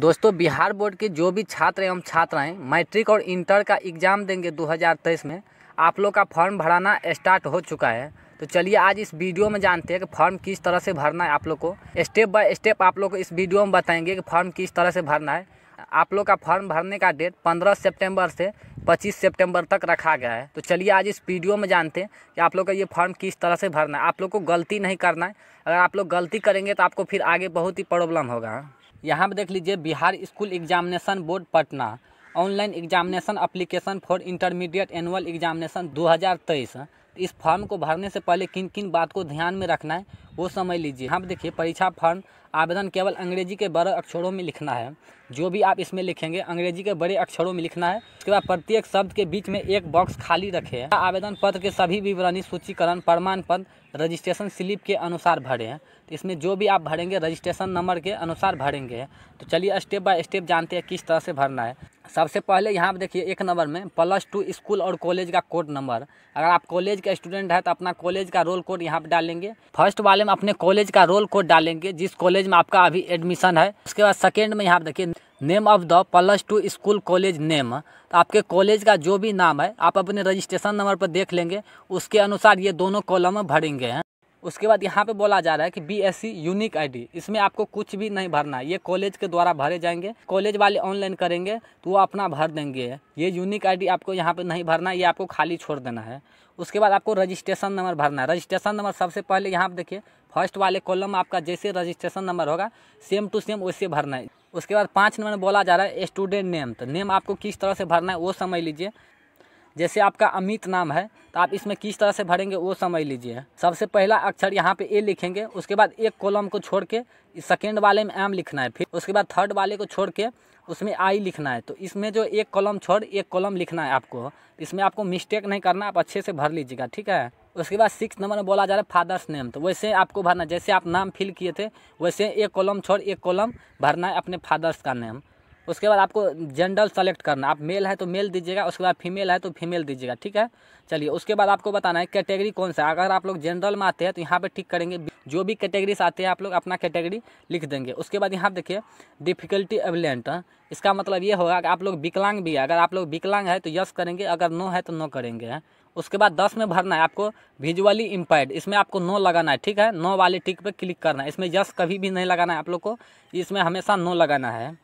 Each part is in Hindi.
दोस्तों बिहार बोर्ड के जो भी छात्र एवं छात्राएं मैट्रिक और इंटर का एग्ज़ाम देंगे 2023 में आप लोग का फॉर्म भराना स्टार्ट हो चुका है तो चलिए आज इस वीडियो में जानते हैं कि फॉर्म किस तरह से भरना है आप लोग को स्टेप बाय स्टेप आप लोग को इस वीडियो में बताएंगे कि फॉर्म किस तरह से भरना है आप लोग का फॉर्म भरने का डेट पंद्रह सेप्टेम्बर से पच्चीस सेप्टेम्बर तक रखा गया है तो चलिए आज इस वीडियो में जानते हैं कि आप लोग का ये फॉर्म किस तरह से भरना है आप लोग को गलती नहीं करना है अगर आप लोग गलती करेंगे तो आपको फिर आगे बहुत ही प्रॉब्लम होगा यहाँ पर देख लीजिए Bihar school examination board Patna online examination application for intermediate annual examination 2023 इस फॉर्म को भरने से पहले किन किन बात को ध्यान में रखना है वो समझ लीजिए यहाँ पर देखिए परीक्षा फॉर्म आवेदन केवल अंग्रेजी के बड़े अक्षरों में लिखना है जो भी आप इसमें लिखेंगे अंग्रेजी के बड़े अक्षरों में लिखना है उसके बाद प्रत्येक शब्द के बीच में एक बॉक्स खाली रखें आवेदन पत्र के सभी विवरणी सूचीकरण प्रमाण पत्र रजिस्ट्रेशन स्लिप के अनुसार भरें तो इसमें जो भी आप भरेंगे रजिस्ट्रेशन नंबर के अनुसार भरेंगे तो चलिए स्टेप बाय स्टेप जानते हैं किस तरह से भरना है सबसे पहले यहाँ पर देखिए एक नंबर में प्लस टू स्कूल और कॉलेज का कोड नंबर अगर आप कॉलेज का स्टूडेंट है तो अपना कॉलेज का रोल कोड यहाँ पर डालेंगे फर्स्ट वाले में अपने कॉलेज का रोल कोड डालेंगे जिस कॉलेज में आपका अभी एडमिशन है उसके बाद सेकेंड में यहाँ पर देखिए name of the plus two school college name तो आपके कॉलेज का जो भी नाम है आप अपने रजिस्ट्रेशन नंबर पर देख लेंगे उसके अनुसार ये दोनों कॉलम भरेंगे उसके बाद यहाँ पे बोला जा रहा है कि B S C unique ID इसमें आपको कुछ भी नहीं भरना है ये कॉलेज के द्वारा भरे जाएंगे कॉलेज वाले ऑनलाइन करेंगे तो वो अपना भर देंगे ये यूनिक आईडी आपको यहाँ पे नहीं भरना है ये आपको खाली छोड़ देना है उसके बाद आपको रजिस्ट्रेशन नंबर भरना है रजिस्ट्रेशन नंबर सबसे पहले यहाँ पर देखिए फर्स्ट वाले कॉलम आपका जैसे रजिस्ट्रेशन नंबर होगा सेम टू सेम वैसे भरना है उसके बाद पाँच नंबर में बोला जा रहा है स्टूडेंट नेम तो नेम आपको किस तरह से भरना है वो समझ लीजिए जैसे आपका अमित नाम है तो आप इसमें किस तरह से भरेंगे वो समझ लीजिए सबसे पहला अक्षर यहाँ पे ए लिखेंगे उसके बाद एक कॉलम को छोड़ के सेकेंड वाले में एम लिखना है फिर उसके बाद थर्ड वाले को छोड़ के उसमें आई लिखना है तो इसमें जो एक कॉलम छोड़ एक कॉलम लिखना है आपको इसमें आपको मिस्टेक नहीं करना आप अच्छे से भर लीजिएगा ठीक है उसके बाद सिक्स नंबर में बोला जा रहा है फादर्स नेम तो वैसे आपको भरना जैसे आप नाम फिल किए थे वैसे एक कॉलम छोड़ एक कॉलम भरना है अपने फादर्स का नेम उसके बाद आपको जनरल सेलेक्ट करना आप मेल है तो मेल दीजिएगा उसके बाद फीमेल है तो फीमेल दीजिएगा ठीक है चलिए उसके बाद आपको बताना है कैटेगरी कौन सा अगर आप लोग जनरल में आते हैं तो यहाँ पर ठीक करेंगे जो भी कैटेगरी से आते हैं आप लोग अपना कैटेगरी लिख देंगे उसके बाद यहाँ देखिए डिफिकल्टी एवलेंट हाँ। इसका मतलब ये होगा कि आप लोग विकलांग भी है अगर आप लोग विकलांग तो है तो यस करेंगे अगर नो है तो नो करेंगे उसके बाद दस में भरना है आपको विजुअली इम्पैड इसमें आपको नो लगाना है ठीक है नो वाले टिक पे क्लिक करना है इसमें यस कभी भी नहीं लगाना है आप लोग को इसमें हमेशा नो लगाना है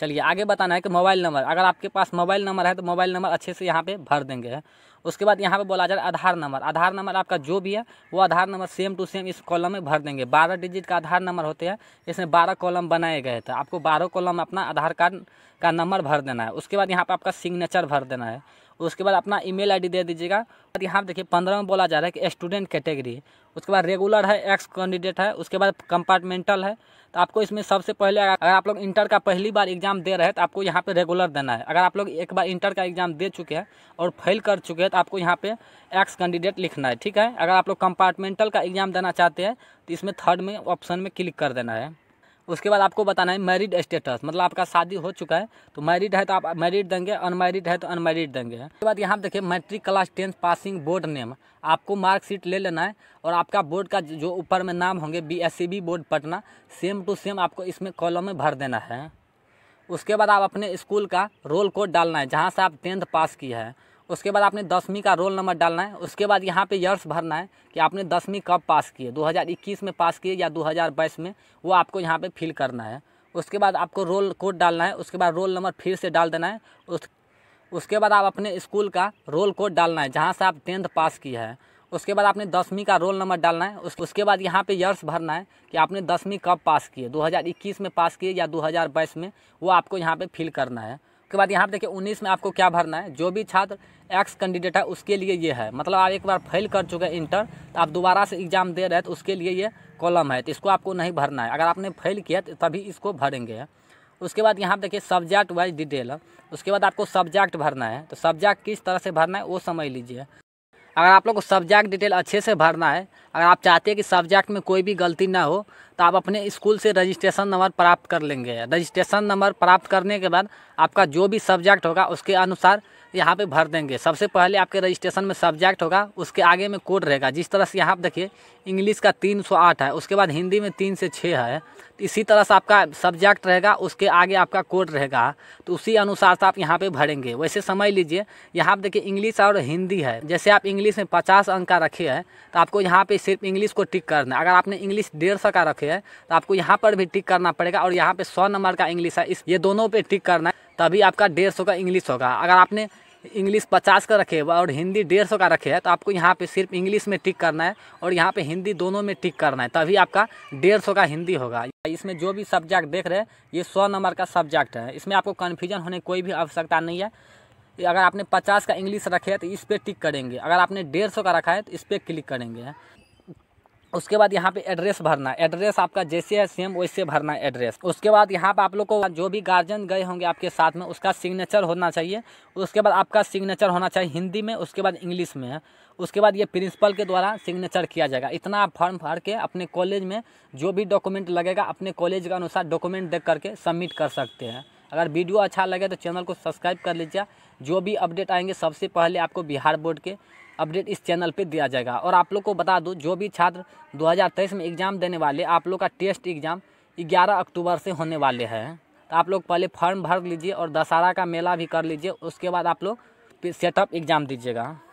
चलिए आगे बताना है कि मोबाइल नंबर अगर आपके पास मोबाइल नंबर है तो मोबाइल नंबर अच्छे से यहाँ पे भर देंगे उसके बाद यहाँ पे बोला जाए आधार नंबर आधार नंबर आपका जो भी है वो Aadhaar number same to same इस कॉलम में भर देंगे बारह डिजिट का आधार नंबर होते हैं इसमें बारह कॉलम बनाए गए थे आपको बारह कॉलम अपना आधार कार्ड का नंबर भर देना है उसके बाद यहाँ पर आपका सिग्नेचर भर देना है उसके बाद अपना ईमेल आईडी दे दीजिएगा और यहाँ देखिए पंद्रह में बोला जा रहा है कि स्टूडेंट कैटेगरी उसके बाद रेगुलर है एक्स कैंडिडेट है उसके बाद कंपार्टमेंटल है तो आपको इसमें सबसे पहले अगर आप लोग इंटर का पहली बार एग्जाम दे रहे हैं तो आपको यहाँ पे रेगुलर देना है अगर आप लोग एक बार इंटर का एग्जाम दे चुके हैं और फेल कर चुके हैं तो आपको यहाँ पे एक्स कैंडिडेट लिखना है ठीक है अगर आप लोग कंपार्टमेंटल का एग्जाम देना चाहते हैं तो इसमें थर्ड में ऑप्शन में क्लिक कर देना है उसके बाद आपको बताना है मैरिड स्टेटस मतलब आपका शादी हो चुका है तो मैरिड है तो आप मैरिड देंगे अनमैरिड है तो अनमैरिड देंगे उसके बाद यहाँ देखिए matric class tenth passing board name आपको मार्कशीट ले लेना है और आपका बोर्ड का जो ऊपर में नाम होंगे B S C B board Patna same to same आपको इसमें कॉलम में भर देना है उसके बाद आप अपने स्कूल का रोल कोड डालना है जहाँ से आप टेंथ पास किया है उसके बाद आपने दसवीं का रोल नंबर डालना है उसके बाद यहाँ पे यर्स भरना है कि आपने दसवीं कब पास किए 2021 में पास किए या 2022 में वो आपको यहाँ पे फिल करना है उसके बाद आपको रोल कोड डालना है उसके बाद रोल नंबर फिर से डाल देना है उस उसके बाद आप अपने स्कूल का रोल कोड डालना है जहाँ से आप टेंथ पास किया है उसके बाद आपने दसवीं का रोल नंबर डालना है उसके बाद यहाँ पे यर्स भरना है कि आपने दसवीं कब पास किए 2021 में पास किए या 2022 में वो आपको यहाँ पे फिल करना है उसके बाद यहाँ पर देखिए उन्नीस में आपको क्या भरना है जो भी छात्र एक्स कैंडिडेट है उसके लिए ये है मतलब आप एक बार फेल कर चुके हैं इंटर तो आप दोबारा से एग्ज़ाम दे रहे हैं तो उसके लिए ये कॉलम है तो इसको आपको नहीं भरना है अगर आपने फेल किया तो तभी इसको भरेंगे उसके बाद यहाँ पर देखिए सब्जेक्ट वाइज डिटेल उसके बाद आपको सब्जेक्ट भरना है तो सब्जेक्ट किस तरह से भरना है वो समझ लीजिए अगर आप लोग को सब्जेक्ट डिटेल अच्छे से भरना है अगर आप चाहते हैं कि सब्जेक्ट में कोई भी गलती ना हो तो आप अपने स्कूल से रजिस्ट्रेशन नंबर प्राप्त कर लेंगे रजिस्ट्रेशन नंबर प्राप्त करने के बाद आपका जो भी सब्जेक्ट होगा उसके अनुसार यहाँ पे भर देंगे सबसे पहले आपके रजिस्ट्रेशन में सब्जेक्ट होगा उसके आगे में कोड रहेगा जिस तरह से यहाँ आप देखिए इंग्लिश का 308 है उसके बाद हिंदी में तीन से छः है तो इसी तरह से आपका सब्जेक्ट रहेगा उसके आगे आपका कोड रहेगा तो उसी अनुसार से आप यहाँ पे भरेंगे वैसे समझ लीजिए यहाँ आप देखिए इंग्लिश और हिंदी है जैसे आप इंग्लिश में पचास अंक का रखे हैं तो आपको यहाँ पर सिर्फ इंग्लिश को टिक करना है अगर आपने इंग्लिश डेढ़ सौ का रखे है तो आपको यहाँ पर भी टिक करना पड़ेगा और यहाँ पे सौ नंबर का इंग्लिश है इस ये दोनों पे टिक करना है तभी आपका डेढ़ सौ का इंग्लिश होगा अगर आपने इंग्लिश पचास का रखे हुआ और हिंदी डेढ़ सौ का रखे है तो आपको यहाँ पे सिर्फ इंग्लिश में टिक करना है और यहाँ पे हिंदी दोनों में टिक करना है तभी आपका डेढ़ सौ का हिंदी होगा इसमें जो भी सब्जेक्ट देख रहे हैं ये सौ नंबर का सब्जेक्ट है इसमें आपको कन्फ्यूजन होने कोई भी आवश्यकता नहीं है अगर आपने पचास का इंग्लिश रखे है तो इस पर टिक करेंगे अगर आपने डेढ़ सौ का रखा है तो इस पर क्लिक करेंगे उसके बाद यहाँ पे एड्रेस भरना एड्रेस आपका जैसे है सेम वैसे भरना एड्रेस उसके बाद यहाँ पे आप लोग को जो भी गार्जियन गए होंगे आपके साथ में उसका सिग्नेचर होना चाहिए उसके बाद आपका सिग्नेचर होना चाहिए हिंदी में उसके बाद इंग्लिश में उसके बाद ये प्रिंसिपल के द्वारा सिग्नेचर किया जाएगा इतना आप फॉर्म भर के अपने कॉलेज में जो भी डॉक्यूमेंट लगेगा अपने कॉलेज के अनुसार डॉक्यूमेंट देख करके सबमिट कर सकते हैं अगर वीडियो अच्छा लगे तो चैनल को सब्सक्राइब कर लीजिए जो भी अपडेट आएंगे सबसे पहले आपको बिहार बोर्ड के अपडेट इस चैनल पे दिया जाएगा और आप लोग को बता दूँ जो भी छात्र 2023 में एग्ज़ाम देने वाले आप लोग का टेस्ट एग्ज़ाम 11 अक्टूबर से होने वाले हैं तो आप लोग पहले फॉर्म भर लीजिए और दशहरा का मेला भी कर लीजिए उसके बाद आप लोग सेटअप एग्ज़ाम दीजिएगा